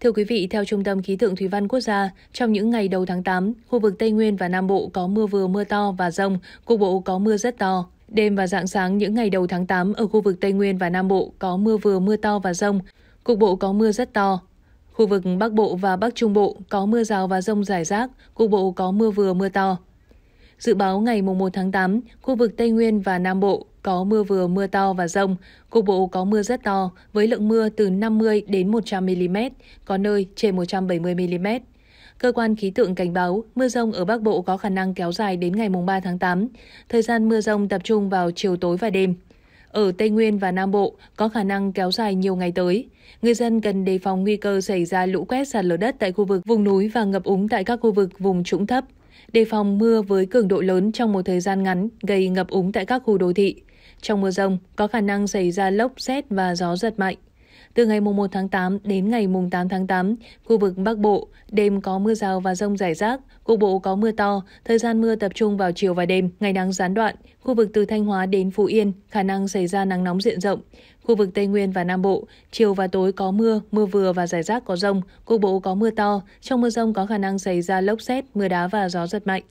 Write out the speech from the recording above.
Thưa quý vị, theo Trung tâm Khí tượng Thủy văn Quốc gia, trong những ngày đầu tháng 8, khu vực Tây Nguyên và Nam Bộ có mưa vừa mưa to và rông, cục bộ có mưa rất to. Đêm và dạng sáng những ngày đầu tháng 8 ở khu vực Tây Nguyên và Nam Bộ có mưa vừa mưa to và rông, cục bộ có mưa rất to. Khu vực Bắc Bộ và Bắc Trung Bộ có mưa rào và rông rải rác, cục bộ có mưa vừa mưa to. Dự báo ngày 1 tháng 8, khu vực Tây Nguyên và Nam Bộ có mưa vừa mưa to và rông, cục bộ có mưa rất to với lượng mưa từ 50 đến 100 mm, có nơi trên 170 mm. Cơ quan khí tượng cảnh báo mưa rông ở Bắc Bộ có khả năng kéo dài đến ngày 3 tháng 8. Thời gian mưa rông tập trung vào chiều tối và đêm. Ở Tây Nguyên và Nam Bộ có khả năng kéo dài nhiều ngày tới. Người dân cần đề phòng nguy cơ xảy ra lũ quét sạt lở đất tại khu vực vùng núi và ngập úng tại các khu vực vùng trũng thấp đề phòng mưa với cường độ lớn trong một thời gian ngắn gây ngập úng tại các khu đô thị. Trong mưa rông, có khả năng xảy ra lốc, xét và gió giật mạnh. Từ ngày 1 tháng 8 đến ngày 8 tháng 8, khu vực Bắc Bộ, đêm có mưa rào và rông rải rác, cục bộ có mưa to, thời gian mưa tập trung vào chiều và đêm, ngày nắng gián đoạn. Khu vực từ Thanh Hóa đến Phú Yên, khả năng xảy ra nắng nóng diện rộng. Khu vực Tây Nguyên và Nam Bộ, chiều và tối có mưa, mưa vừa và rải rác có rông, cục bộ có mưa to, trong mưa rông có khả năng xảy ra lốc xét, mưa đá và gió giật mạnh.